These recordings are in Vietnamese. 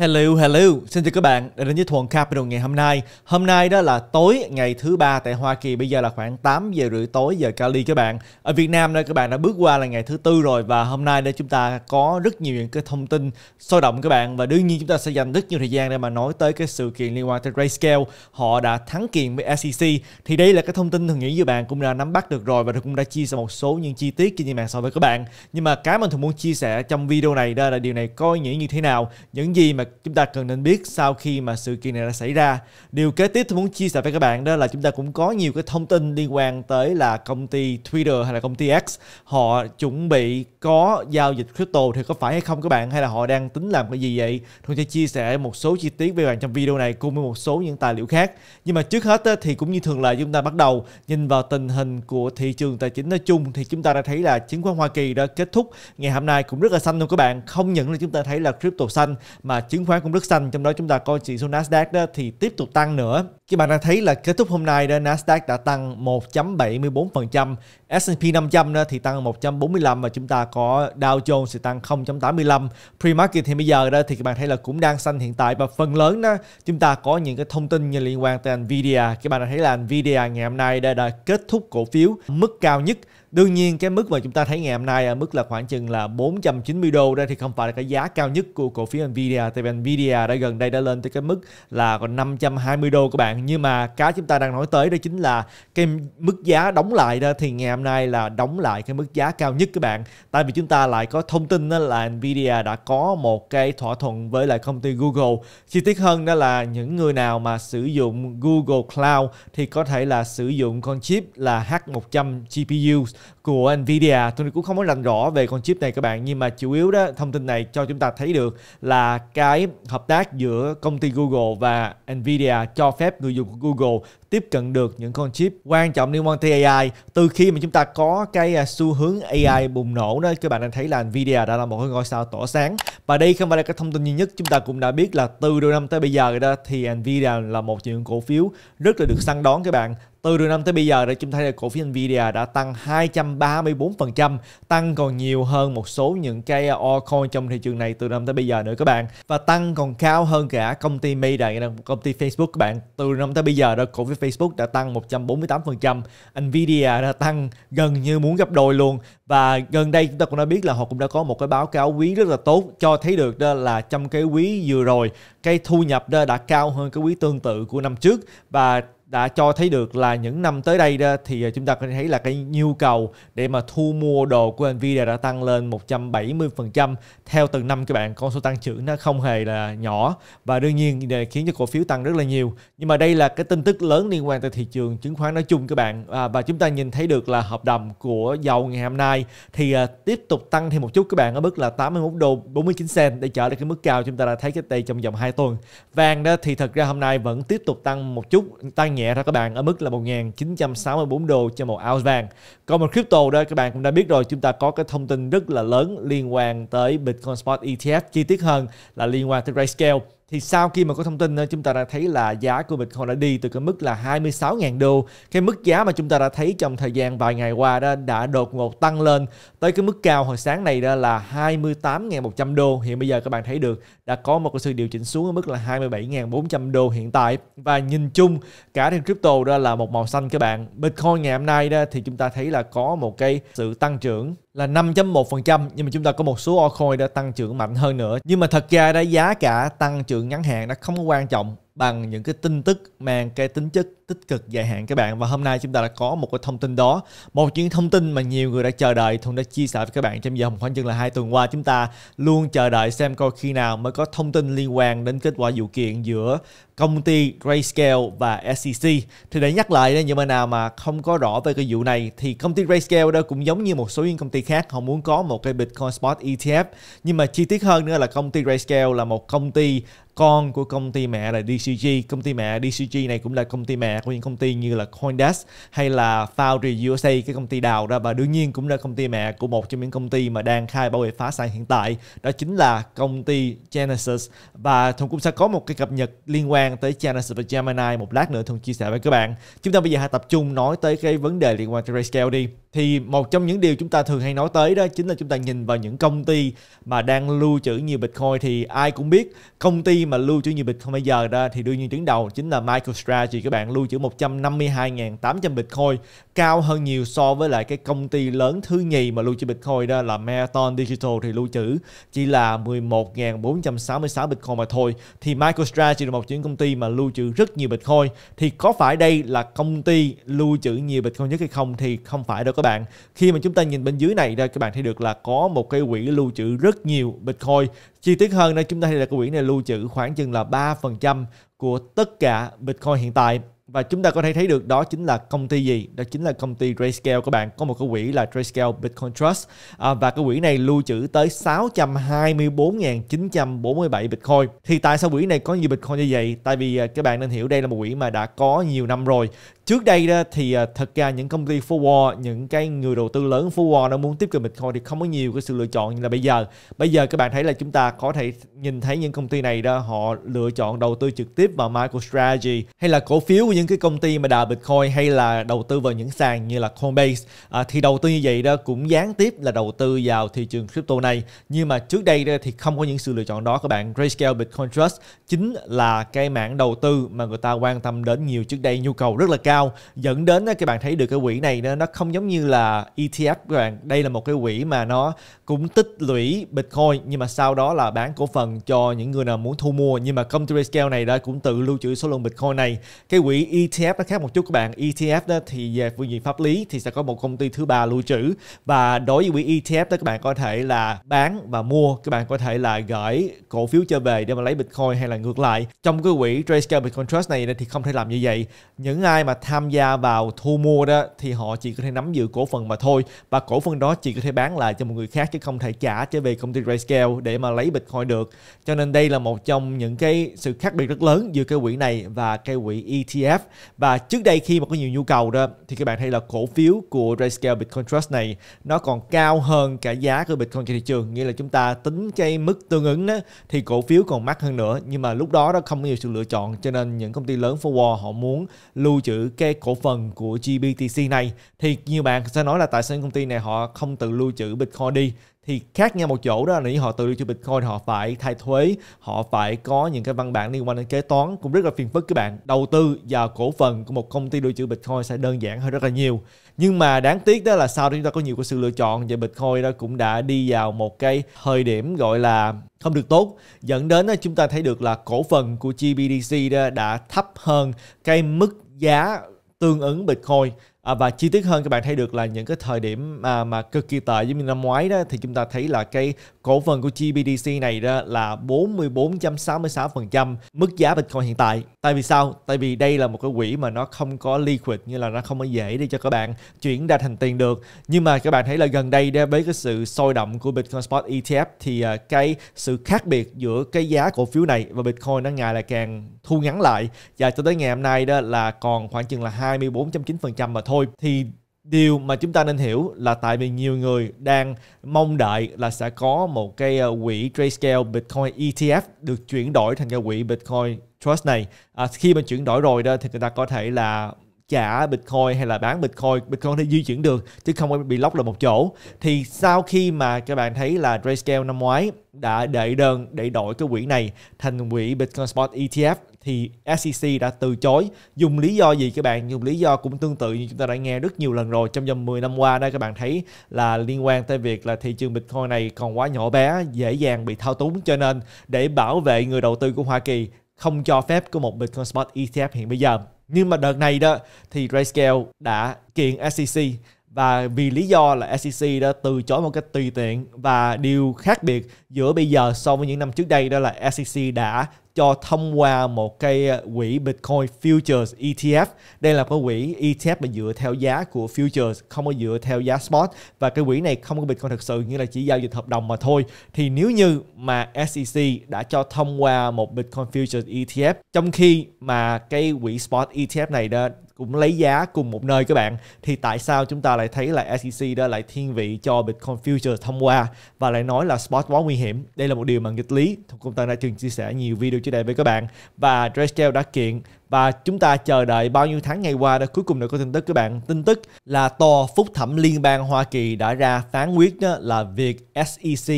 Hello, hello. Xin chào các bạn đã đến với Thuần Capital ngày hôm nay. Hôm nay đó là tối ngày thứ ba tại Hoa Kỳ, bây giờ là khoảng 8 giờ rưỡi tối giờ Cali các bạn. Ở Việt Nam đây các bạn đã bước qua là ngày thứ tư rồi và hôm nay đây chúng ta có rất nhiều những cái thông tin sôi động các bạn và đương nhiên chúng ta sẽ dành rất nhiều thời gian để mà nói tới cái sự kiện liên quan tới Grayscale. Họ đã thắng kiện với SEC. Thì đây là cái thông tin thường nghĩ với bạn cũng đã nắm bắt được rồi và cũng đã chia sẻ một số những chi tiết trên mạng so với các bạn. Nhưng mà cái mình thường muốn chia sẻ trong video này đó là điều này coi nghĩa như thế nào, những gì mà chúng ta cần nên biết sau khi mà sự kiện này đã xảy ra điều kế tiếp tôi muốn chia sẻ với các bạn đó là chúng ta cũng có nhiều cái thông tin liên quan tới là công ty Twitter hay là công ty X họ chuẩn bị có giao dịch crypto thì có phải hay không các bạn hay là họ đang tính làm cái gì vậy tôi sẽ chia sẻ một số chi tiết với bạn trong video này cùng với một số những tài liệu khác nhưng mà trước hết thì cũng như thường lệ chúng ta bắt đầu nhìn vào tình hình của thị trường tài chính nói chung thì chúng ta đã thấy là chứng khoán Hoa Kỳ đã kết thúc ngày hôm nay cũng rất là xanh luôn các bạn không những là chúng ta thấy là crypto xanh mà chứng chứng khoán cũng rất xanh trong đó chúng ta coi chỉ số Nasdaq đó thì tiếp tục tăng nữa. Các bạn đang thấy là kết thúc hôm nay đó Nasdaq đã tăng 1.74%, S&P 500 đó thì tăng 145 và chúng ta có Dow Jones thì tăng 0.85. Pre-market hiện bây giờ đó thì các bạn thấy là cũng đang xanh hiện tại và phần lớn đó chúng ta có những cái thông tin liên quan tới Nvidia. Các bạn đã thấy là Nvidia ngày hôm nay đã, đã kết thúc cổ phiếu mức cao nhất Đương nhiên cái mức mà chúng ta thấy ngày hôm nay ở mức là khoảng chừng là 490 đô đây thì không phải là cái giá cao nhất của cổ phiếu Nvidia tại vì Nvidia đã gần đây đã lên tới cái mức là còn 520 đô các bạn nhưng mà cái chúng ta đang nói tới đó chính là cái mức giá đóng lại đó thì ngày hôm nay là đóng lại cái mức giá cao nhất các bạn tại vì chúng ta lại có thông tin đó là Nvidia đã có một cái thỏa thuận với lại công ty Google chi tiết hơn đó là những người nào mà sử dụng Google Cloud thì có thể là sử dụng con chip là H100 GPUs của Nvidia. Tôi cũng không có rành rõ về con chip này các bạn nhưng mà chủ yếu đó thông tin này cho chúng ta thấy được là cái hợp tác giữa công ty Google và Nvidia cho phép người dùng của Google tiếp cận được những con chip quan trọng liên quan tới AI từ khi mà chúng ta có cái à, xu hướng AI bùng nổ đó các bạn đang thấy là Nvidia đã là một cái ngôi sao tỏa sáng và đây không phải là cái thông tin duy nhất chúng ta cũng đã biết là từ đầu năm tới bây giờ đó thì Nvidia là một những cổ phiếu rất là được săn đón các bạn từ đầu năm tới bây giờ, chúng ta thấy là cổ phiếu Nvidia đã tăng 234%, tăng còn nhiều hơn một số những cái ờ, altcoin trong thị trường này từ năm tới bây giờ nữa các bạn. Và tăng còn cao hơn cả công ty Meta, công ty Facebook các bạn. Từ năm tới bây giờ, đó cổ phiếu Facebook đã tăng 148%, Nvidia đã tăng gần như muốn gấp đôi luôn. Và gần đây chúng ta cũng đã biết là họ cũng đã có một cái báo cáo quý rất là tốt cho thấy được đó là trong cái quý vừa rồi, cái thu nhập đó đã cao hơn cái quý tương tự của năm trước và đã cho thấy được là những năm tới đây đó thì à, chúng ta có thể thấy là cái nhu cầu để mà thu mua đồ của Nvidia đã tăng lên 170% theo từng năm các bạn con số tăng trưởng nó không hề là nhỏ và đương nhiên để khiến cho cổ phiếu tăng rất là nhiều nhưng mà đây là cái tin tức lớn liên quan tới thị trường chứng khoán nói chung các bạn à, và chúng ta nhìn thấy được là hợp đồng của dầu ngày hôm nay thì à, tiếp tục tăng thêm một chút các bạn ở mức là 81 đô 49 cent để trở lại cái mức cao chúng ta đã thấy cái đây trong vòng 2 tuần vàng đó thì thật ra hôm nay vẫn tiếp tục tăng một chút tăng nhẹ ra các bạn ở mức là 1.964 đô cho một ounce vàng. Còn một crypto đó các bạn cũng đã biết rồi chúng ta có cái thông tin rất là lớn liên quan tới Bitcoin Spot ETF chi tiết hơn là liên quan tới Grayscale thì sau khi mà có thông tin ờ, chúng ta đã thấy là giá của Bitcoin đã đi từ cái mức là 26.000 đô cái mức giá mà chúng ta đã thấy trong thời gian vài ngày qua đó đã đột ngột tăng lên tới cái mức cao hồi sáng này đó là 28.100 đô hiện bây giờ các bạn thấy được đã có một cái sự điều chỉnh xuống ở mức là 27.400 đô hiện tại và nhìn chung cả trên crypto đó là một màu xanh các bạn Bitcoin ngày hôm nay đó thì chúng ta thấy là có một cái sự tăng trưởng là 5.1% nhưng mà chúng ta có một số altcoin đã tăng trưởng mạnh hơn nữa. Nhưng mà thật ra đó giá cả tăng trưởng ngắn hạn đã không quan trọng bằng những cái tin tức mang cái tính chất tích cực dài hạn các bạn và hôm nay chúng ta đã có một cái thông tin đó một những thông tin mà nhiều người đã chờ đợi Thuận đã chia sẻ với các bạn trong vòng khoảng chừng là hai tuần qua chúng ta luôn chờ đợi xem coi khi nào mới có thông tin liên quan đến kết quả vụ kiện giữa công ty Grayscale và SEC thì để nhắc lại những bạn nào mà không có rõ về cái vụ này thì công ty Grayscale đó cũng giống như một số những công ty khác họ muốn có một cái Bitcoin Spot ETF nhưng mà chi tiết hơn nữa là công ty Grayscale là một công ty con của công ty mẹ là DCG. Công ty mẹ DCG này cũng là công ty mẹ của những công ty như là Coindesk hay là Foundry USA, cái công ty đào ra và đương nhiên cũng là công ty mẹ của một trong những công ty mà đang khai bảo vệ phá sản hiện tại. Đó chính là công ty Genesis. Và Thùng cũng sẽ có một cái cập nhật liên quan tới Genesis và Gemini một lát nữa Thùng chia sẻ với các bạn. Chúng ta bây giờ hãy tập trung nói tới cái vấn đề liên quan tới Grayscale đi. Thì một trong những điều chúng ta thường hay nói tới đó chính là chúng ta nhìn vào những công ty mà đang lưu trữ nhiều Bitcoin thì ai cũng biết công ty mà lưu trữ nhiều bitcoin bây giờ ra thì đương nhiên đứng đầu chính là MicroStrategy các bạn lưu trữ 152.800 bitcoin cao hơn nhiều so với lại cái công ty lớn thứ nhì mà lưu trữ bitcoin đó là Marathon Digital thì lưu trữ chỉ là 11.466 bitcoin mà thôi thì MicroStrategy là một những công ty mà lưu trữ rất nhiều bitcoin thì có phải đây là công ty lưu trữ nhiều bitcoin nhất hay không thì không phải đâu các bạn khi mà chúng ta nhìn bên dưới này ra các bạn thấy được là có một cái quỹ lưu trữ rất nhiều bitcoin Chi tiết hơn nữa chúng ta thấy là cái quỹ này lưu trữ khoảng chừng là 3% của tất cả Bitcoin hiện tại và chúng ta có thể thấy được đó chính là công ty gì đó chính là công ty Grayscale các bạn có một cái quỹ là Grayscale Bitcoin Trust à, và cái quỹ này lưu trữ tới 624.947 Bitcoin thì tại sao quỹ này có nhiều Bitcoin như vậy tại vì à, các bạn nên hiểu đây là một quỹ mà đã có nhiều năm rồi trước đây đó thì à, thật ra những công ty forward những cái người đầu tư lớn forward nó muốn tiếp cận bitcoin thì không có nhiều cái sự lựa chọn như là bây giờ bây giờ các bạn thấy là chúng ta có thể nhìn thấy những công ty này đó họ lựa chọn đầu tư trực tiếp vào microstrategy hay là cổ phiếu của những những cái công ty mà đào Bitcoin hay là đầu tư vào những sàn như là Coinbase à, thì đầu tư như vậy đó cũng gián tiếp là đầu tư vào thị trường crypto này nhưng mà trước đây thì không có những sự lựa chọn đó các bạn Grayscale Bitcoin Trust chính là cái mảng đầu tư mà người ta quan tâm đến nhiều trước đây nhu cầu rất là cao dẫn đến đó, các bạn thấy được cái quỹ này đó, nó không giống như là ETF các bạn đây là một cái quỹ mà nó cũng tích lũy Bitcoin nhưng mà sau đó là bán cổ phần cho những người nào muốn thu mua nhưng mà công ty Grayscale này đã cũng tự lưu trữ số lượng Bitcoin này cái quỹ ETF nó khác một chút các bạn ETF đó thì về phương diện pháp lý thì sẽ có một công ty thứ ba lưu trữ và đối với quỹ e ETF đó các bạn có thể là bán và mua các bạn có thể là gửi cổ phiếu trở về để mà lấy Bitcoin hay là ngược lại trong cái quỹ Trayscale Bitcoin Trust này thì không thể làm như vậy những ai mà tham gia vào thu mua đó thì họ chỉ có thể nắm giữ cổ phần mà thôi và cổ phần đó chỉ có thể bán lại cho một người khác chứ không thể trả trở về công ty Trayscale để mà lấy Bitcoin được cho nên đây là một trong những cái sự khác biệt rất lớn giữa cái quỹ này và cái quỹ ETF ETF và trước đây khi mà có nhiều nhu cầu đó thì các bạn thấy là cổ phiếu của RayScale Bitcoin Trust này nó còn cao hơn cả giá của Bitcoin trên thị trường nghĩa là chúng ta tính cái mức tương ứng đó, thì cổ phiếu còn mắc hơn nữa nhưng mà lúc đó đó không có nhiều sự lựa chọn cho nên những công ty lớn forward họ muốn lưu trữ cái cổ phần của GBTC này thì nhiều bạn sẽ nói là tại sao công ty này họ không tự lưu trữ Bitcoin đi thì khác nhau một chỗ đó là những họ tự lưu trữ Bitcoin họ phải thay thuế họ phải có những cái văn bản liên quan đến kế toán cũng rất là phiền phức các bạn đầu tư vào cổ phần của một công ty lưu trữ Bitcoin sẽ đơn giản hơn rất là nhiều nhưng mà đáng tiếc đó là sau đó chúng ta có nhiều cái sự lựa chọn và Bitcoin đó cũng đã đi vào một cái thời điểm gọi là không được tốt dẫn đến chúng ta thấy được là cổ phần của GBDC đó đã thấp hơn cái mức giá tương ứng Bitcoin À, và chi tiết hơn các bạn thấy được là những cái thời điểm mà, mà cực kỳ tệ giống như năm ngoái đó thì chúng ta thấy là cái cổ phần của GBDC này đó là 44.66% mức giá Bitcoin hiện tại. Tại vì sao? Tại vì đây là một cái quỹ mà nó không có liquid như là nó không có dễ để cho các bạn chuyển ra thành tiền được. Nhưng mà các bạn thấy là gần đây với cái sự sôi động của Bitcoin Spot ETF thì à, cái sự khác biệt giữa cái giá cổ phiếu này và Bitcoin nó ngày là càng thu ngắn lại và cho tới ngày hôm nay đó là còn khoảng chừng là 24.9% mà thôi thôi thì điều mà chúng ta nên hiểu là tại vì nhiều người đang mong đợi là sẽ có một cái ờ, quỹ Grayscale Bitcoin ETF được chuyển đổi thành cái quỹ Bitcoin Trust này. À, khi mà chuyển đổi rồi đó thì người ta có thể là trả Bitcoin hay là bán Bitcoin, Bitcoin có thể di chuyển được chứ không bị lock là một chỗ. Thì sau khi mà các bạn thấy là Grayscale năm ngoái đã đệ đơn để đổi cái quỹ này thành quỹ Bitcoin Spot ETF thì SEC đã từ chối dùng lý do gì các bạn dùng lý do cũng tương tự như chúng ta đã nghe rất nhiều lần rồi trong vòng 10 năm qua đây các bạn thấy là liên quan tới việc là thị trường Bitcoin này còn quá nhỏ bé dễ dàng bị thao túng cho nên để bảo vệ người đầu tư của Hoa Kỳ không cho phép của một Bitcoin Spot ETF hiện bây giờ nhưng mà đợt này đó thì Grayscale đã kiện SEC và vì lý do là SEC đã từ chối một cách tùy tiện và điều khác biệt giữa bây giờ so với những năm trước đây đó là SEC đã cho thông qua một cái ờ, quỹ Bitcoin Futures ETF. Đây là cái quỹ ETF mà dựa theo giá của Futures, không có dựa theo giá spot và cái quỹ này không có Bitcoin thực sự như là chỉ giao dịch hợp đồng mà thôi. Thì nếu như mà SEC đã cho thông qua một Bitcoin Futures ETF trong khi mà cái quỹ spot ETF này đã cũng lấy giá cùng một nơi các bạn thì tại sao chúng ta lại thấy là SEC đã lại thiên vị cho Bitcoin Future thông qua và lại nói là spot quá nguy hiểm đây là một điều mà nghịch lý chúng ta đã từng chia sẻ nhiều video trước đây với các bạn và Dresdale đã kiện và chúng ta chờ đợi bao nhiêu tháng ngày qua đã cuối cùng đã có tin tức các bạn tin tức là tòa phúc thẩm liên bang Hoa Kỳ đã ra phán quyết đó là việc SEC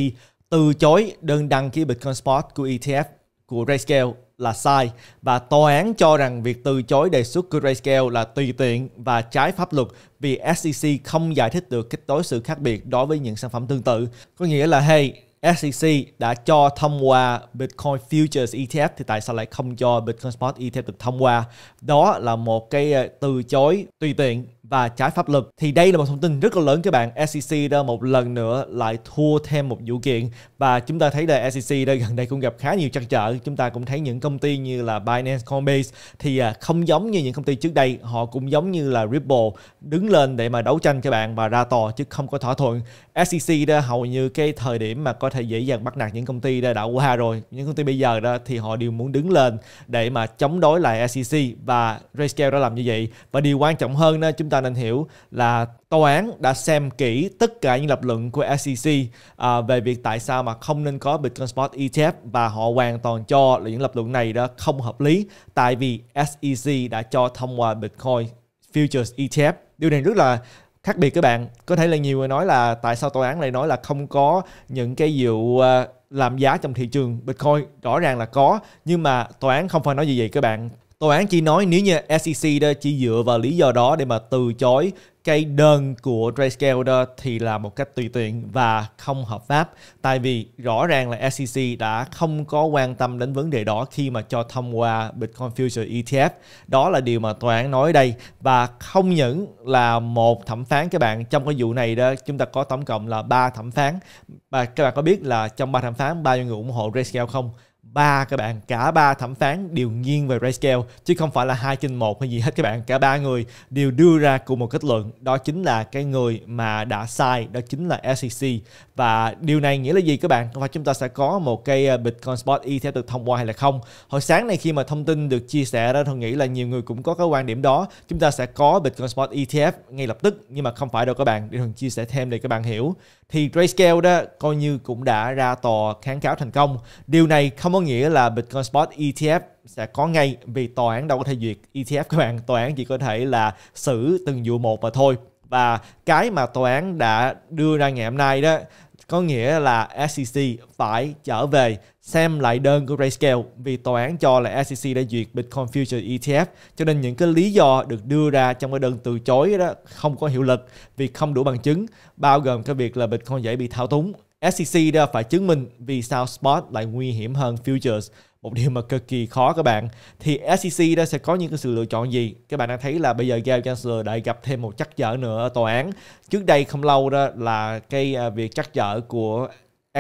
từ chối đơn đăng ký Bitcoin Spot của ETF của RayScale là sai và tòa án cho rằng việc từ chối đề xuất của Grayscale là tùy tiện và trái pháp luật vì SEC không giải thích được kết tối sự khác biệt đối với những sản phẩm tương tự. Có nghĩa là hey, SEC đã cho thông qua Bitcoin Futures ETF thì tại sao lại không cho Bitcoin Spot ETF được thông qua? Đó là một cái ờ, từ chối tùy tiện và trái pháp luật thì đây là một thông tin rất là lớn các bạn SEC đã một lần nữa lại thua thêm một vụ kiện và chúng ta thấy là SEC đã gần đây cũng gặp khá nhiều trăn trở chúng ta cũng thấy những công ty như là Binance Coinbase thì à, không giống như những công ty trước đây họ cũng giống như là Ripple đứng lên để mà đấu tranh các bạn và ra tòa chứ không có thỏa thuận SEC đã hầu như cái thời điểm mà có thể dễ dàng bắt nạt những công ty đã, đã qua rồi những công ty bây giờ đó thì họ đều muốn đứng lên để mà chống đối lại SEC và Grayscale đã làm như vậy và điều quan trọng hơn đó chúng ta nên hiểu là tòa án đã xem kỹ tất cả những lập luận của SEC à, về việc tại sao mà không nên có Bitcoin Spot ETF và họ hoàn toàn cho là những lập luận này đó không hợp lý tại vì SEC đã cho thông qua Bitcoin Futures ETF. Điều này rất là khác biệt các bạn. Có thể là nhiều người nói là tại sao tòa án lại nói là không có những cái vụ à, làm giá trong thị trường Bitcoin rõ ràng là có nhưng mà tòa án không phải nói gì vậy các bạn Tòa án chỉ nói nếu như SEC đó chỉ dựa vào lý do đó để mà từ chối cái đơn của Grayscale đó thì là một cách tùy tiện và không hợp pháp. Tại vì rõ ràng là SEC đã không có quan tâm đến vấn đề đó khi mà cho thông qua Bitcoin e Future ETF. Đó là điều mà tòa án nói đây. Và không những là một thẩm phán các bạn, trong cái vụ này đó chúng ta có tổng cộng là ba thẩm phán. Và các bạn có biết là trong ba thẩm phán bao nhiêu người ủng hộ Grayscale không? ba các bạn cả ba thẩm phán đều nghiêng về grayscale chứ không phải là hai trên một hay gì hết các bạn cả ba người đều đưa ra cùng một kết luận đó chính là cái người mà đã sai đó chính là SEC và điều này nghĩa là gì các bạn không phải chúng ta sẽ có một cây ờ, Bitcoin Spot E theo được thông qua hay là không hồi sáng này khi mà thông tin được chia sẻ ra tôi nghĩ là nhiều người cũng có cái quan điểm đó chúng ta sẽ có Bitcoin Spot ETF ngay lập tức nhưng mà không phải đâu các bạn để thường chia sẻ thêm để các bạn hiểu thì Grayscale đó coi như cũng đã ra tòa kháng cáo thành công. Điều này không có nghĩa là Bitcoin Spot ETF sẽ có ngay vì tòa án đâu có thể duyệt ETF các bạn. Tòa án chỉ có thể là xử từng vụ một mà thôi. Và cái mà tòa án đã đưa ra ngày hôm nay đó có nghĩa là SEC phải trở về xem lại đơn của Grayscale vì tòa án cho là SEC đã duyệt Bitcoin Future ETF cho nên những cái lý do được đưa ra trong cái đơn từ chối đó không có hiệu lực vì không đủ bằng chứng bao gồm cái việc là Bitcoin dễ bị thao túng SEC đã phải chứng minh vì sao spot lại nguy hiểm hơn futures một điều mà cực kỳ khó các bạn thì SEC đó sẽ có những cái sự lựa chọn gì các bạn đang thấy là bây giờ Gary Chancellor lại gặp thêm một chắc trở nữa ở tòa án trước đây không lâu đó là cái à, việc chắc trở của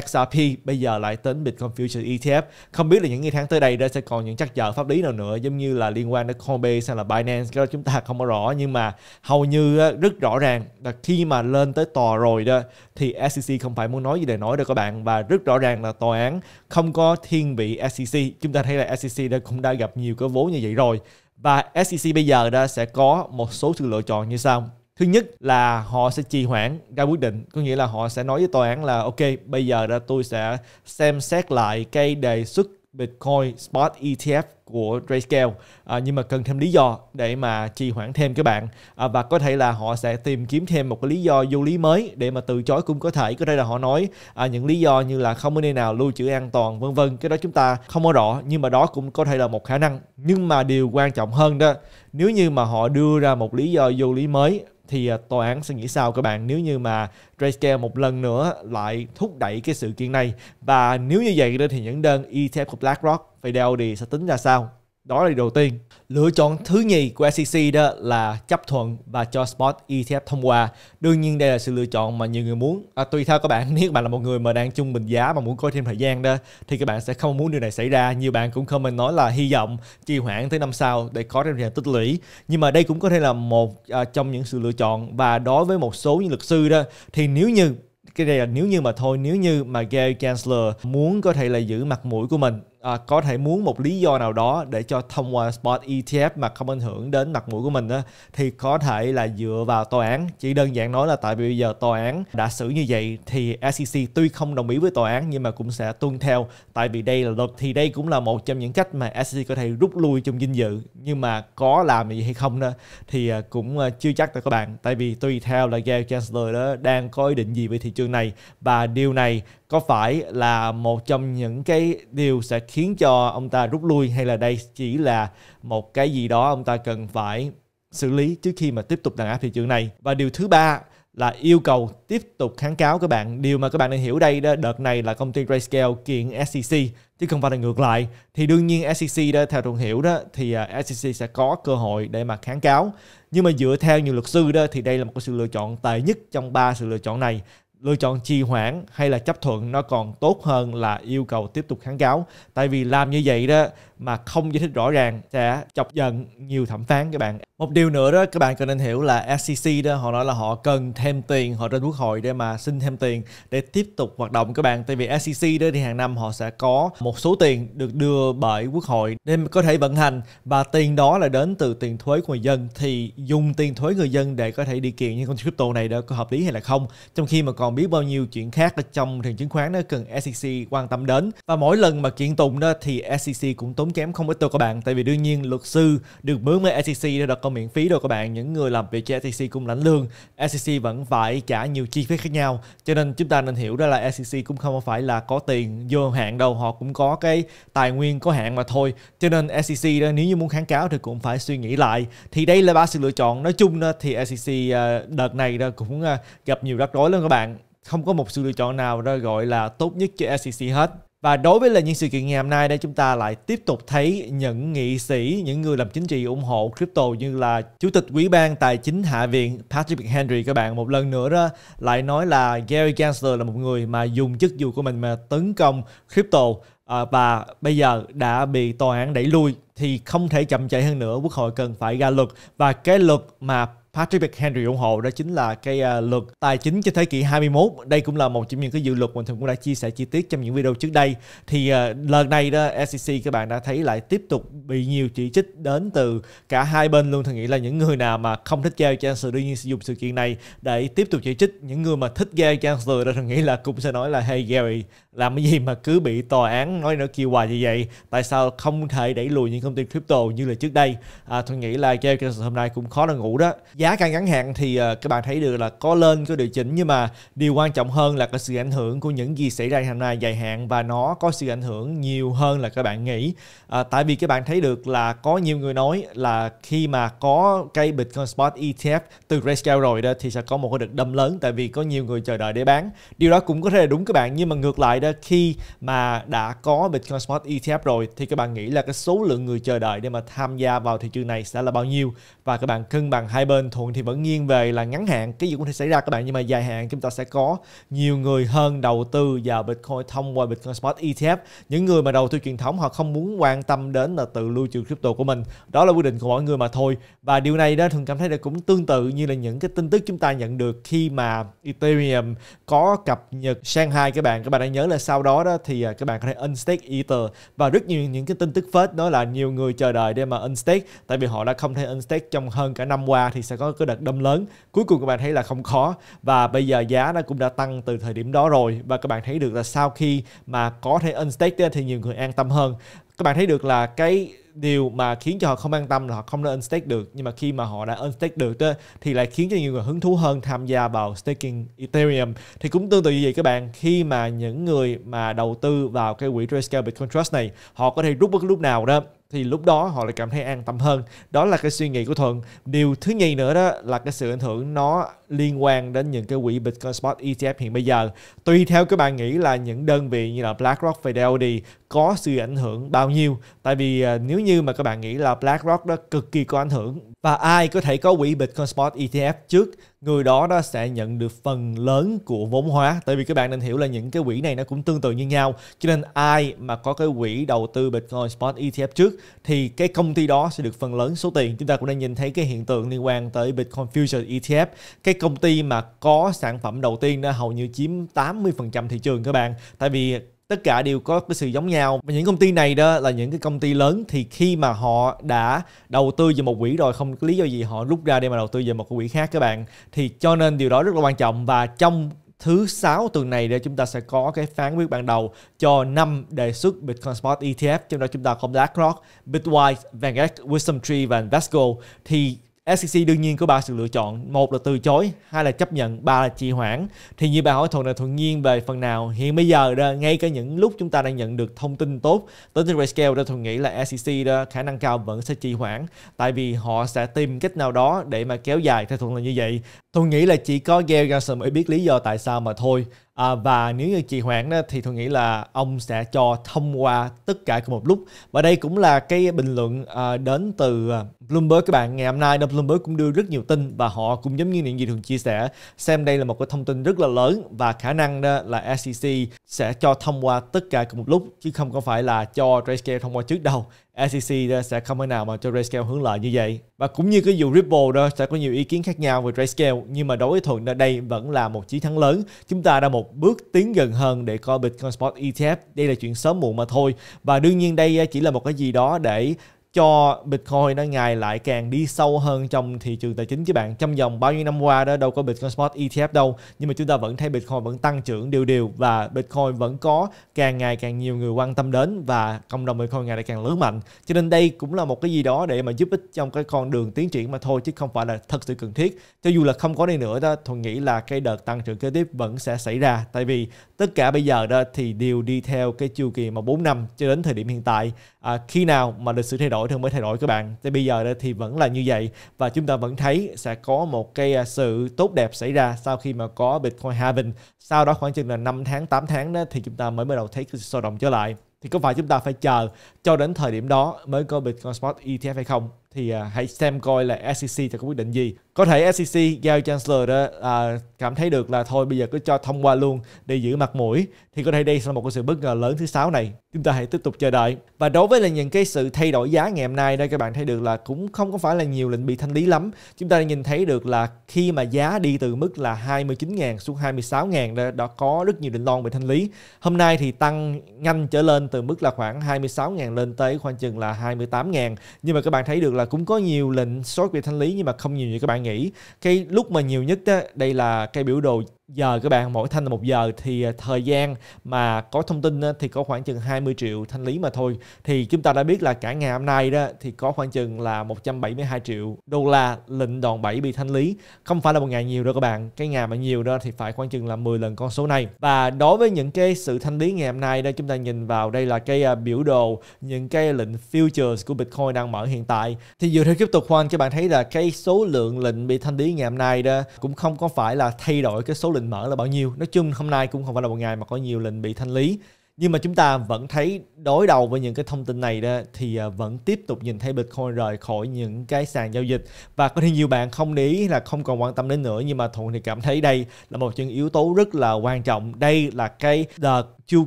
XRP bây giờ lại tính Bitcoin Future ETF. Không biết là những ngày tháng tới đây đã sẽ còn những chắc chờ pháp lý nào nữa giống như là liên quan đến Coinbase hay là Binance cái đó chúng ta không có rõ nhưng mà hầu như rất rõ ràng là khi mà lên tới tòa rồi đó thì SEC không phải muốn nói gì để nói đâu các bạn và rất rõ ràng là tòa án không có thiên vị SEC. Chúng ta thấy là SEC đã cũng đã gặp nhiều cái vố như vậy rồi và SEC bây giờ đã sẽ có một số sự lựa chọn như sau thứ nhất là họ sẽ trì hoãn ra quyết định có nghĩa là họ sẽ nói với tòa án là ok bây giờ là tôi sẽ xem xét lại cái đề xuất Bitcoin Spot ETF của Grayscale à, nhưng mà cần thêm lý do để mà trì hoãn thêm các bạn à, và có thể là họ sẽ tìm kiếm thêm một cái lý do vô lý mới để mà từ chối cũng có thể có thể là họ nói à, những lý do như là không có nơi nào lưu trữ an toàn vân vân cái đó chúng ta không có rõ nhưng mà đó cũng có thể là một khả năng nhưng mà điều quan trọng hơn đó nếu như mà họ đưa ra một lý do vô lý mới thì à, tòa án sẽ nghĩ sao các bạn nếu như mà Grayscale một lần nữa lại thúc đẩy cái sự kiện này và nếu như vậy thì những đơn ETF của BlackRock Fidelity sẽ tính ra sao đó là điều đầu tiên lựa chọn thứ nhì của SEC đó là chấp thuận và cho spot ETF thông qua đương nhiên đây là sự lựa chọn mà nhiều người muốn à, tùy theo các bạn nếu các bạn là một người mà đang chung bình giá mà muốn coi thêm thời gian đó thì các bạn sẽ không muốn điều này xảy ra nhiều bạn cũng comment nói là hy vọng trì hoãn tới năm sau để có thêm thời gian tích lũy nhưng mà đây cũng có thể là một à, trong những sự lựa chọn và đối với một số những luật sư đó thì nếu như cái này là nếu như mà thôi nếu như mà Gary Gensler muốn có thể là giữ mặt mũi của mình à, có thể muốn một lý do nào đó để cho thông qua spot ETF mà không ảnh hưởng đến mặt mũi của mình á, thì có thể là dựa vào tòa án chỉ đơn giản nói là tại vì bây giờ tòa án đã xử như vậy thì SEC tuy không đồng ý với tòa án nhưng mà cũng sẽ tuân theo tại vì đây là luật thì đây cũng là một trong những cách mà SEC có thể rút lui trong dinh dự nhưng mà có làm gì hay không đó thì à, cũng à, chưa chắc là các bạn tại vì tùy theo là Gary Chancellor đó đang có ý định gì về thị trường này và điều này có phải là một trong những cái điều sẽ khiến cho ông ta rút lui hay là đây chỉ là một cái gì đó ông ta cần phải xử lý trước khi mà tiếp tục đàn áp thị trường này và điều thứ ba là yêu cầu tiếp tục kháng cáo các bạn điều mà các bạn nên hiểu đây đó đợt này là công ty Grayscale kiện SEC chứ không phải là ngược lại thì đương nhiên SEC đó theo thuận hiểu đó thì à, SEC sẽ có cơ hội để mà kháng cáo nhưng mà dựa theo nhiều luật sư đó thì đây là một cái sự lựa chọn tệ nhất trong ba sự lựa chọn này lựa chọn trì hoãn hay là chấp thuận nó còn tốt hơn là yêu cầu tiếp tục kháng cáo tại vì làm như vậy đó mà không giải thích rõ ràng sẽ chọc giận nhiều thẩm phán các bạn một điều nữa đó các bạn cần nên hiểu là SEC đó họ nói là họ cần thêm tiền họ trên quốc hội để mà xin thêm tiền để tiếp tục hoạt động các bạn tại vì SEC đó thì hàng năm họ sẽ có một số tiền được đưa bởi quốc hội để có thể vận hành và tiền đó là đến từ tiền thuế của người dân thì dùng tiền thuế người dân để có thể đi kiện những con crypto này đó có hợp lý hay là không trong khi mà còn biết bao nhiêu chuyện khác ở trong thị trường chứng khoán đó cần SEC quan tâm đến và mỗi lần mà kiện tụng đó thì SEC cũng tốn tốn kém không ít đâu các bạn tại vì đương nhiên luật sư được mướn với SEC đã còn miễn phí đâu các bạn những người làm việc cho SEC cũng lãnh lương SEC vẫn phải trả nhiều chi phí khác nhau cho nên chúng ta nên hiểu đó là SEC cũng không phải là có tiền vô hạn đâu họ cũng có cái tài nguyên có hạn mà thôi cho nên SEC đó, nếu như muốn kháng cáo thì cũng phải suy nghĩ lại thì đây là ba sự lựa chọn nói chung đó, thì SEC ờ, đợt này đó cũng ờ, gặp nhiều rắc rối lắm các bạn không có một sự lựa chọn nào đó gọi là tốt nhất cho SEC hết và đối với là những sự kiện ngày hôm nay đây chúng ta lại tiếp tục thấy những nghị sĩ, những người làm chính trị ủng hộ crypto như là Chủ tịch quỹ ban Tài chính Hạ viện Patrick Henry các bạn một lần nữa đó lại nói là Gary Gensler là một người mà dùng chức vụ của mình mà tấn công crypto à, và bây giờ đã bị tòa án đẩy lui thì không thể chậm trễ hơn nữa quốc hội cần phải ra luật và cái luật mà Patrick Henry ủng hộ đó chính là cái à, luật tài chính cho thế kỷ 21. Đây cũng là một trong những cái dự luật mà thường cũng đã chia sẻ chi tiết trong những video trước đây. Thì à, lần này đó SEC các bạn đã thấy lại tiếp tục bị nhiều chỉ trích đến từ cả hai bên luôn. Thằng nghĩ là những người nào mà không thích Gary Chancellor đương nhiên sử dụng sự kiện này để tiếp tục chỉ trích những người mà thích Gary Chancellor đó thằng nghĩ là cũng sẽ nói là hey Gary làm cái gì mà cứ bị tòa án nói nữa kêu hoài như vậy tại sao không thể đẩy lùi những công ty crypto như là trước đây à, tôi nghĩ là Jay hôm nay cũng khó là ngủ đó giá càng ngắn hạn thì uh, các bạn thấy được là có lên có điều chỉnh nhưng mà điều quan trọng hơn là có sự ảnh hưởng của những gì xảy ra hôm nay dài hạn và nó có sự ảnh hưởng nhiều hơn là các bạn nghĩ à, tại vì các bạn thấy được là có nhiều người nói là khi mà có cây Bitcoin Spot ETF từ Grayscale rồi đó thì sẽ có một cái đợt đâm lớn tại vì có nhiều người chờ đợi để bán điều đó cũng có thể là đúng các bạn nhưng mà ngược lại đó đó khi mà đã có Bitcoin Spot ETF rồi thì các bạn nghĩ là cái số lượng người chờ đợi để mà tham gia vào thị trường này sẽ là bao nhiêu và các bạn cân bằng hai bên thuận thì vẫn nghiêng về là ngắn hạn cái gì cũng thể xảy ra các bạn nhưng mà dài hạn chúng ta sẽ có nhiều người hơn đầu tư vào Bitcoin thông qua Bitcoin Spot ETF những người mà đầu tư truyền thống họ không muốn quan tâm đến là tự lưu trữ crypto của mình đó là quyết định của mỗi người mà thôi và điều này đó thường cảm thấy là cũng tương tự như là những cái tin tức chúng ta nhận được khi mà Ethereum có cập nhật Shanghai các bạn các bạn đã nhớ là sau đó đó thì à, các bạn có thể unstake Ether và rất nhiều những cái tin tức phết đó là nhiều người chờ đợi để mà unstake tại vì họ đã không thể unstake trong hơn cả năm qua thì sẽ có cái đợt đâm lớn. Cuối cùng các bạn thấy là không khó và bây giờ giá nó cũng đã tăng từ thời điểm đó rồi và các bạn thấy được là sau khi mà có thể unstake thì nhiều người an tâm hơn. Các bạn thấy được là cái điều mà khiến cho họ không an tâm là họ không nên stake được nhưng mà khi mà họ đã unstake được đó, thì lại khiến cho nhiều người hứng thú hơn tham gia vào staking Ethereum thì cũng tương tự như vậy các bạn khi mà những người mà đầu tư vào cái quỹ Grayscale Bitcoin Trust này họ có thể rút bất cứ lúc nào đó thì lúc đó họ lại cảm thấy an tâm hơn đó là cái suy nghĩ của thuận điều thứ nhì nữa đó là cái sự ảnh hưởng nó liên quan đến những cái quỹ Bitcoin Spot ETF hiện bây giờ. Tùy theo các bạn nghĩ là những đơn vị như là BlackRock, Fidelity có sự ảnh hưởng bao nhiêu. Tại vì à, nếu như mà các bạn nghĩ là BlackRock đó cực kỳ có ảnh hưởng và ai có thể có quỹ Bitcoin Spot ETF trước người đó đó sẽ nhận được phần lớn của vốn hóa tại vì các bạn nên hiểu là những cái quỹ này nó cũng tương tự như nhau cho nên ai mà có cái quỹ đầu tư Bitcoin Spot ETF trước thì cái công ty đó sẽ được phần lớn số tiền chúng ta cũng đang nhìn thấy cái hiện tượng liên quan tới Bitcoin Future ETF cái công ty mà có sản phẩm đầu tiên đó hầu như chiếm 80% thị trường các bạn tại vì tất cả đều có cái sự giống nhau và những công ty này đó là những cái công ty lớn thì khi mà họ đã đầu tư vào một quỹ rồi không có lý do gì họ rút ra để mà đầu tư vào một quỹ khác các bạn thì cho nên điều đó rất là quan trọng và trong thứ sáu tuần này để chúng ta sẽ có cái phán quyết ban đầu cho năm đề xuất Bitcoin Spot ETF trong đó chúng ta có BlackRock, Bitwise, Vanguard, Wisdom Tree và Invesco thì SEC đương nhiên có ba sự lựa chọn, một là từ chối, hai là chấp nhận, ba là trì hoãn. Thì như bà hỏi thuận là thuận nhiên về phần nào, hiện bây giờ đó, ngay cả những lúc chúng ta đang nhận được thông tin tốt tới từ Grayscale đó thuận nghĩ là SEC đó khả năng cao vẫn sẽ trì hoãn tại vì họ sẽ tìm cách nào đó để mà kéo dài theo thuận là như vậy. Thuận nghĩ là chỉ có Gary Johnson mới biết lý do tại sao mà thôi. À, và nếu như chị hoãn đó, thì tôi nghĩ là ông sẽ cho thông qua tất cả cùng một lúc và đây cũng là cái bình luận à, đến từ à, Bloomberg các bạn ngày hôm nay Bloomberg cũng đưa rất nhiều tin và họ cũng giống như những gì thường chia sẻ xem đây là một cái thông tin rất là lớn và khả năng đó là SEC sẽ cho thông qua tất cả cùng một lúc chứ không có phải là cho Grayscale thông qua trước đâu SEC đó sẽ không thể nào mà cho RayScale hướng lợi như vậy. Và cũng như cái vụ Ripple đó sẽ có nhiều ý kiến khác nhau về RayScale nhưng mà đối với Thuận đây vẫn là một chiến thắng lớn. Chúng ta đã một bước tiến gần hơn để coi Bitcoin Spot ETF. Đây là chuyện sớm muộn mà thôi. Và đương nhiên đây ờ, chỉ là một cái gì đó để cho Bitcoin nó ngày lại càng đi sâu hơn trong thị trường tài chính chứ bạn trong vòng bao nhiêu năm qua đó đâu có Bitcoin Spot ETF đâu nhưng mà chúng ta vẫn thấy Bitcoin vẫn tăng trưởng đều đều và Bitcoin vẫn có càng ngày càng nhiều người quan tâm đến và cộng đồng Bitcoin ngày lại càng lớn mạnh cho nên đây cũng là một cái gì đó để mà giúp ích trong cái con đường tiến triển mà thôi chứ không phải là thật sự cần thiết cho dù là không có đi nữa đó thuần nghĩ là cái đợt tăng trưởng kế tiếp vẫn sẽ xảy ra tại vì tất cả bây giờ đó thì đều đi theo cái chu kỳ mà 4 năm cho đến thời điểm hiện tại à, khi nào mà lịch sử thay đổi đổi thân mới thay đổi các bạn thì bây giờ thì vẫn là như vậy và chúng ta vẫn thấy sẽ có một cái à, sự tốt đẹp xảy ra sau khi mà có Bitcoin halving sau đó khoảng chừng là 5 tháng 8 tháng đó thì chúng ta mới bắt đầu thấy sự sôi động trở lại thì có phải chúng ta phải chờ cho đến thời điểm đó mới có Bitcoin Spot ETF hay không thì à, hãy xem coi là SEC sẽ có quyết định gì. Có thể SEC giao Chancellor đó à, cảm thấy được là thôi bây giờ cứ cho thông qua luôn để giữ mặt mũi thì có thể đây sẽ là một cái sự bất ngờ lớn thứ sáu này. Chúng ta hãy tiếp tục chờ đợi. Và đối với là những cái sự thay đổi giá ngày hôm nay đây các bạn thấy được là cũng không có phải là nhiều lệnh bị thanh lý lắm. Chúng ta nhìn thấy được là khi mà giá đi từ mức là 29.000 xuống 26.000 đó, đó có rất nhiều định lon bị thanh lý. Hôm nay thì tăng nhanh trở lên từ mức là khoảng 26.000 lên tới khoảng chừng là 28.000. Nhưng mà các bạn thấy được là cũng có nhiều lệnh short về thanh lý nhưng mà không nhiều như các bạn nghĩ cái lúc mà nhiều nhất á, đây là cái biểu đồ giờ các bạn mỗi thanh là một giờ thì à, thời gian mà có thông tin thì có khoảng chừng 20 triệu thanh lý mà thôi thì chúng ta đã biết là cả ngày hôm nay đó thì có khoảng chừng là 172 triệu đô la lệnh đòn bẩy bị thanh lý không phải là một ngày nhiều đâu các bạn cái ngày mà nhiều đó thì phải khoảng chừng là 10 lần con số này và đối với những cái sự thanh lý ngày hôm nay đó chúng ta nhìn vào đây là cái à, biểu đồ những cái lệnh futures của Bitcoin đang mở hiện tại thì dựa theo tiếp tục quan các bạn thấy là cái số lượng lệnh bị thanh lý ngày hôm nay đó cũng không có phải là thay đổi cái số lượng lượng mở là bao nhiêu nói chung hôm nay cũng không phải là một ngày mà có nhiều lệnh bị thanh lý nhưng mà chúng ta vẫn thấy đối đầu với những cái thông tin này đó thì à, vẫn tiếp tục nhìn thấy Bitcoin rời khỏi những cái sàn giao dịch và có thể nhiều bạn không để ý là không còn quan tâm đến nữa nhưng mà Thuận thì cảm thấy đây là một những yếu tố rất là quan trọng đây là cái đợt chu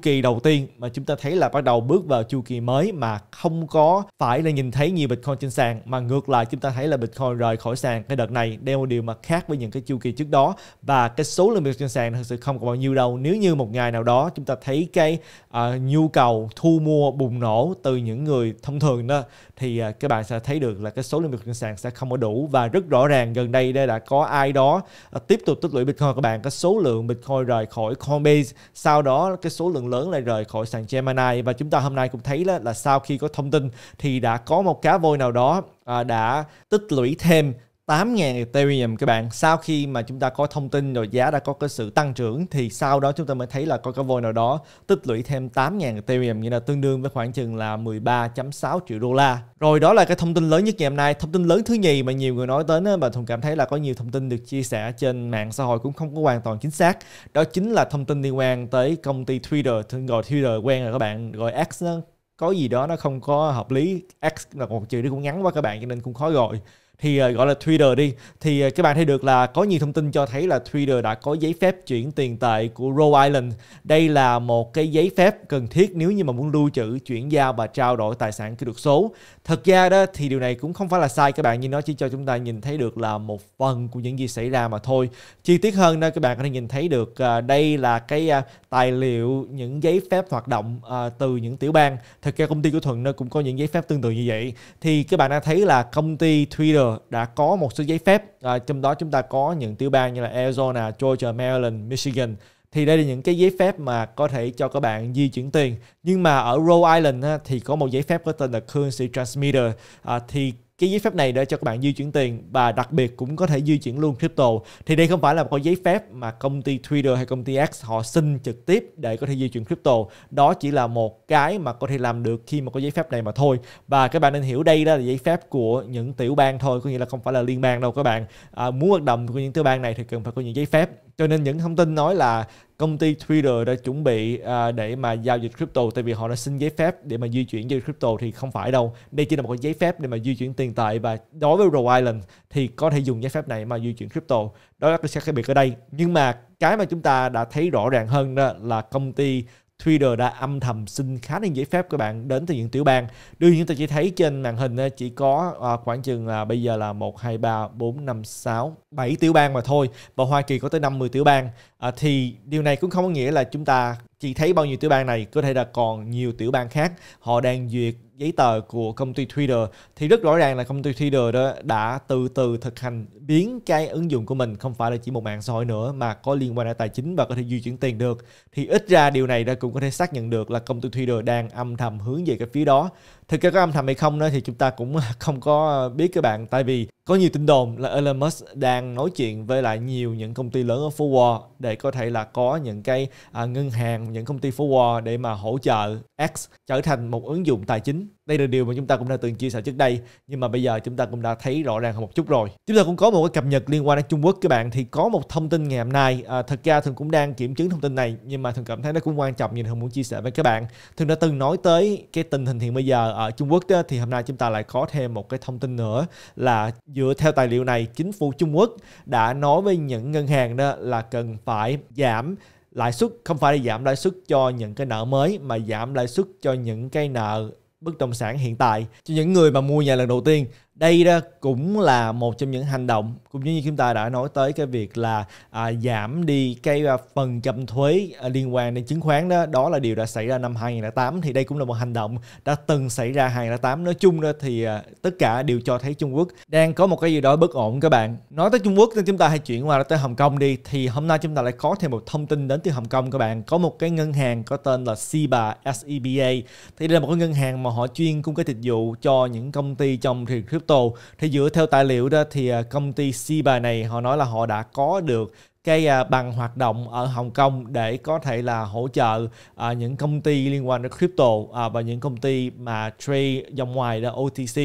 kỳ đầu tiên mà chúng ta thấy là bắt đầu bước vào chu kỳ mới mà không có phải là nhìn thấy nhiều Bitcoin trên sàn mà ngược lại chúng ta thấy là Bitcoin rời khỏi sàn cái đợt này đây là một điều mà khác với những cái chu kỳ trước đó và cái số lượng Bitcoin trên sàn thực sự không còn bao nhiêu đâu nếu như một ngày nào đó chúng ta thấy cái uh, nhu cầu thu mua bùng nổ từ những người thông thường đó thì uh, các bạn sẽ thấy được là cái số lượng Bitcoin sàn sẽ không có đủ và rất rõ ràng gần đây đây đã có ai đó uh, tiếp tục tích lũy Bitcoin các bạn cái số lượng Bitcoin rời khỏi Coinbase sau đó cái số lượng lớn lại rời khỏi sàn Gemini và chúng ta hôm nay cũng thấy là, là sau khi có thông tin thì đã có một cá voi nào đó uh, đã tích lũy thêm 8.000 Ethereum các bạn sau khi mà chúng ta có thông tin rồi giá đã có cái sự tăng trưởng thì sau đó chúng ta mới thấy là có cái voi nào đó tích lũy thêm 8.000 Ethereum nghĩa là tương đương với khoảng chừng là 13.6 triệu đô la rồi đó là cái thông tin lớn nhất ngày hôm nay thông tin lớn thứ nhì mà nhiều người nói đến và Thùng cảm thấy là có nhiều thông tin được chia sẻ trên mạng xã hội cũng không có hoàn toàn chính xác đó chính là thông tin liên quan tới công ty Twitter thường gọi Twitter quen rồi các bạn gọi X nó có gì đó nó không có hợp lý X là một chữ nó cũng ngắn quá các bạn cho nên cũng khó gọi thì ờ, gọi là Twitter đi thì ờ, các bạn thấy được là có nhiều thông tin cho thấy là Twitter đã có giấy phép chuyển tiền tệ của Rhode Island. Đây là một cái giấy phép cần thiết nếu như mà muốn lưu trữ, chuyển giao và trao đổi tài sản kỹ thuật số. Thật ra đó thì điều này cũng không phải là sai các bạn nhưng nó chỉ cho chúng ta nhìn thấy được là một phần của những gì xảy ra mà thôi. Chi tiết hơn đó các bạn có thể nhìn thấy được ờ, đây là cái tài liệu những giấy phép hoạt động từ những tiểu bang. Thật ra công ty của Thuận nó cũng có những giấy phép tương tự như vậy. Thì các bạn đã thấy là công ty Twitter đã có một số giấy phép à, trong đó chúng ta có những tiểu bang như là Arizona, Georgia, Maryland, Michigan thì đây là những cái giấy phép mà có thể cho các bạn di chuyển tiền nhưng mà ở Rhode Island á, thì có một giấy phép có tên là currency transmitter à, thì cái giấy phép này để cho các bạn di chuyển tiền và đặc biệt cũng có thể di chuyển luôn crypto thì đây không phải là một cái giấy phép mà công ty Twitter hay công ty X họ xin trực tiếp để có thể di chuyển crypto đó chỉ là một cái mà có thể làm được khi mà có giấy phép này mà thôi và các bạn nên hiểu đây đó là giấy phép của những tiểu bang thôi có nghĩa là không phải là liên bang đâu các bạn à, muốn hoạt động của những tiểu bang này thì cần phải có những giấy phép cho nên những thông tin nói là công ty Twitter đã chuẩn bị à, để mà giao dịch crypto tại vì họ đã xin giấy phép để mà di chuyển giao dịch crypto thì không phải đâu đây chỉ là một cái giấy phép để mà di chuyển tiền tệ và đối với Rhode Island thì có thể dùng giấy phép này mà di chuyển crypto đó là cái sự khác biệt ở đây nhưng mà cái mà chúng ta đã thấy rõ ràng hơn đó là công ty Twitter đã âm thầm xin khá là giấy phép các bạn đến từ những tiểu bang. Đương nhiên ta chỉ thấy trên màn hình ờ, chỉ có ờ, khoảng chừng là ờ, bây giờ là 1, 2, 3, 4, 5, 6, 7 tiểu bang mà thôi. Và Hoa Kỳ có tới 50 tiểu bang. À, thì điều này cũng không có nghĩa là chúng ta chị thấy bao nhiêu tiểu bang này có thể là còn nhiều tiểu bang khác họ đang duyệt giấy tờ của công ty Twitter thì rất rõ ràng là công ty Twitter đó đã từ từ thực hành biến cái ứng dụng của mình không phải là chỉ một mạng xã hội nữa mà có liên quan đến tài chính và có thể di chuyển tiền được thì ít ra điều này đã cũng có thể xác nhận được là công ty Twitter đang âm thầm hướng về cái phía đó thực ra có âm thầm hay không đó thì chúng ta cũng không có ờ, biết các bạn tại vì có nhiều tin đồn là Elon Musk đang nói chuyện với lại nhiều những công ty lớn ở phố Wall để có thể là có những cái à, ngân hàng những công ty phố Wall để mà hỗ trợ X trở thành một ứng dụng tài chính đây là điều mà chúng ta cũng đã từng chia sẻ trước đây nhưng mà bây giờ chúng ta cũng đã thấy rõ ràng hơn một chút rồi chúng ta cũng có một cái cập nhật liên quan đến Trung Quốc các bạn thì có một thông tin ngày hôm nay à, thật ra thường cũng đang kiểm chứng thông tin này nhưng mà thường cảm thấy nó cũng quan trọng nhìn thường muốn chia sẻ với các bạn thường đã từng nói tới cái tình hình hiện bây giờ ở Trung Quốc thì hôm nay chúng ta lại có thêm một cái thông tin nữa là dựa theo tài liệu này chính phủ Trung Quốc đã nói với những ngân hàng đó là cần phải giảm lãi suất không phải là giảm lãi suất cho những cái nợ mới mà giảm lãi suất cho những cái nợ bất động sản hiện tại cho những người mà mua nhà lần đầu tiên đây đó cũng là một trong những hành động cũng như chúng ta đã nói tới cái việc là à, giảm đi cái à, phần chậm thuế à, liên quan đến chứng khoán đó đó là điều đã xảy ra năm 2008 thì đây cũng là một hành động đã từng xảy ra 2008 nói chung đó thì à, tất cả đều cho thấy Trung Quốc đang có một cái gì đó bất ổn các bạn nói tới Trung Quốc thì chúng ta hãy chuyển qua tới Hồng Kông đi thì hôm nay chúng ta lại có thêm một thông tin đến từ Hồng Kông các bạn có một cái ngân hàng có tên là SIBA SEBA thì đây là một cái ngân hàng mà họ chuyên cung cấp dịch vụ cho những công ty trong thị trường crypto thì dựa theo tài liệu đó thì à, công ty Shiba này họ nói là họ đã có được cái à, bằng hoạt động ở Hồng Kông để có thể là hỗ trợ à, những công ty liên quan đến crypto và những công ty mà trade dòng ngoài là OTC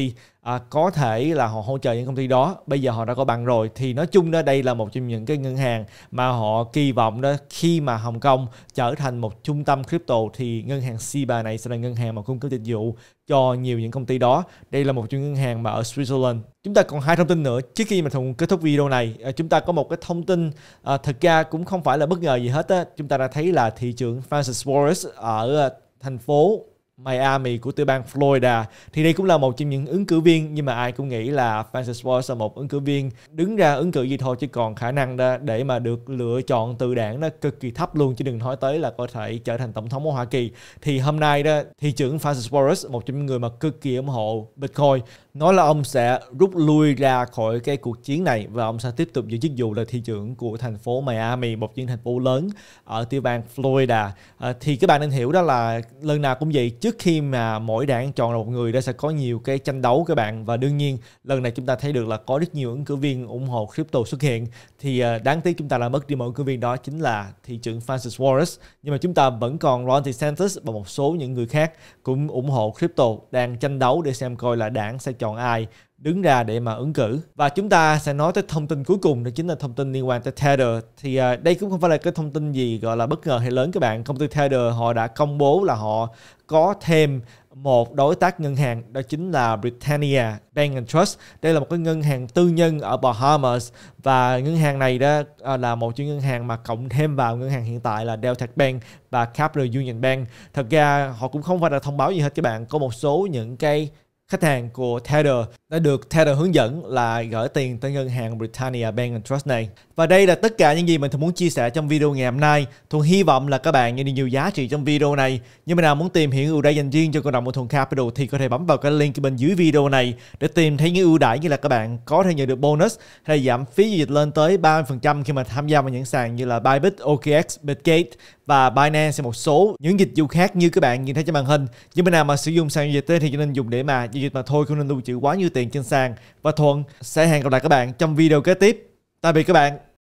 à, có thể là họ hỗ trợ những công ty đó bây giờ họ đã có bằng rồi thì nói chung đó đây là một trong những cái ngân hàng mà họ kỳ vọng đó khi mà Hồng Kông trở thành một trung tâm crypto thì ngân hàng Siba này sẽ là ngân hàng mà cung cấp dịch vụ cho nhiều những công ty đó đây là một trong những ngân hàng mà ở Switzerland chúng ta còn hai thông tin nữa trước khi mà thùng kết thúc video này à, chúng ta có một cái thông tin à, thật ra cũng không phải là bất ngờ gì hết á. chúng ta đã thấy là thị trường Francis Wallace ở à, thành phố Miami của tiểu bang Florida thì đây cũng là một trong những ứng cử viên nhưng mà ai cũng nghĩ là Francis Boyce là một ứng cử viên đứng ra ứng cử gì thôi chứ còn khả năng đó để mà được lựa chọn từ đảng nó cực kỳ thấp luôn chứ đừng nói tới là có thể trở thành tổng thống của Hoa Kỳ thì hôm nay đó thị trưởng Francis Boyce một trong những người mà cực kỳ ủng hộ Bitcoin nói là ông sẽ rút lui ra khỏi cái cuộc chiến này và ông sẽ tiếp tục giữ chức vụ là thị trưởng của thành phố Miami, một những thành phố lớn ở tiểu bang Florida. À, thì các bạn nên hiểu đó là lần nào cũng vậy, trước khi mà mỗi đảng chọn một người đã sẽ có nhiều cái tranh đấu các bạn và đương nhiên lần này chúng ta thấy được là có rất nhiều ứng cử viên ủng hộ crypto xuất hiện thì à, đáng tiếc chúng ta đã mất đi một ứng cử viên đó chính là thị trưởng Francis Wallace nhưng mà chúng ta vẫn còn Ron DeSantis và một số những người khác cũng ủng hộ crypto đang tranh đấu để xem coi là đảng sẽ chọn chọn ai đứng ra để mà ứng cử và chúng ta sẽ nói tới thông tin cuối cùng đó chính là thông tin liên quan tới Tether thì uh, đây cũng không phải là cái thông tin gì gọi là bất ngờ hay lớn các bạn công ty Tether họ đã công bố là họ có thêm một đối tác ngân hàng đó chính là Britannia Bank and Trust. Đây là một cái ngân hàng tư nhân ở Bahamas và ngân hàng này đó à, là một trong ngân hàng mà cộng thêm vào ngân hàng hiện tại là Delta Bank và Capital Union Bank. Thật ra họ cũng không phải là thông báo gì hết các bạn. Có một số những cái khách hàng của Tether đã được Tether hướng dẫn là gửi tiền tới ngân hàng Britannia Bank Trust này. Và đây là tất cả những gì mình thường muốn chia sẻ trong video ngày hôm nay. Thuần hy vọng là các bạn nhận được nhiều giá trị trong video này. Nhưng mà nào muốn tìm hiểu ưu đãi dành riêng cho cộng đồng của Thuần Capital thì có thể bấm vào cái link bên dưới video này để tìm thấy những ưu đãi như là các bạn có thể nhận được bonus hay giảm phí giao dịch lên tới 30% khi mà tham gia vào những sàn như là Bybit, OKX, Bitgate và Binance sẽ một số những dịch vụ khác như các bạn nhìn thấy trên màn hình. nhưng bên nào mà sử dụng sàn giao USDT thì cho nên dùng để mà giao dịch mà thôi không nên lưu trữ quá nhiều tiền trên sàn. Và Thuận sẽ hẹn gặp lại các bạn trong video kế tiếp. Tạm biệt các bạn.